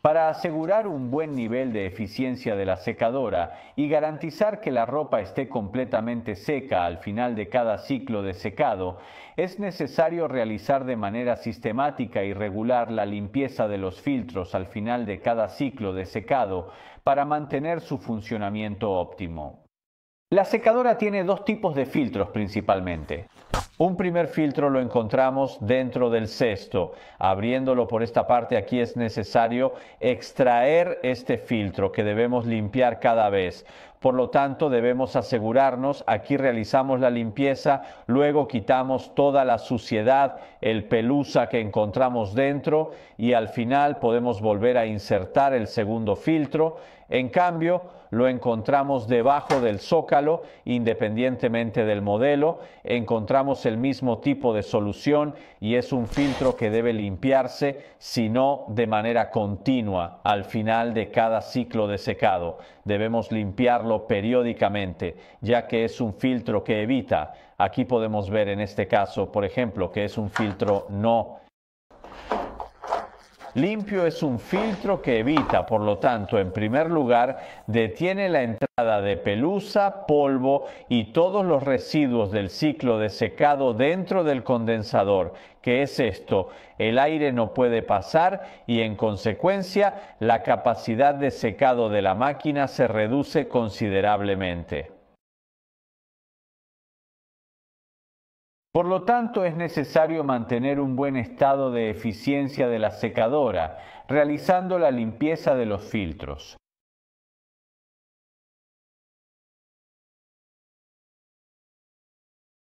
Para asegurar un buen nivel de eficiencia de la secadora y garantizar que la ropa esté completamente seca al final de cada ciclo de secado, es necesario realizar de manera sistemática y regular la limpieza de los filtros al final de cada ciclo de secado para mantener su funcionamiento óptimo. La secadora tiene dos tipos de filtros principalmente. Un primer filtro lo encontramos dentro del cesto. Abriéndolo por esta parte aquí es necesario extraer este filtro que debemos limpiar cada vez. Por lo tanto, debemos asegurarnos, aquí realizamos la limpieza, luego quitamos toda la suciedad, el pelusa que encontramos dentro y al final podemos volver a insertar el segundo filtro. En cambio, lo encontramos debajo del zócalo, independientemente del modelo, encontramos el mismo tipo de solución y es un filtro que debe limpiarse, sino de manera continua, al final de cada ciclo de secado. Debemos limpiarlo periódicamente, ya que es un filtro que evita. Aquí podemos ver en este caso, por ejemplo, que es un filtro no Limpio es un filtro que evita, por lo tanto, en primer lugar, detiene la entrada de pelusa, polvo y todos los residuos del ciclo de secado dentro del condensador. ¿Qué es esto? El aire no puede pasar y en consecuencia la capacidad de secado de la máquina se reduce considerablemente. Por lo tanto, es necesario mantener un buen estado de eficiencia de la secadora, realizando la limpieza de los filtros.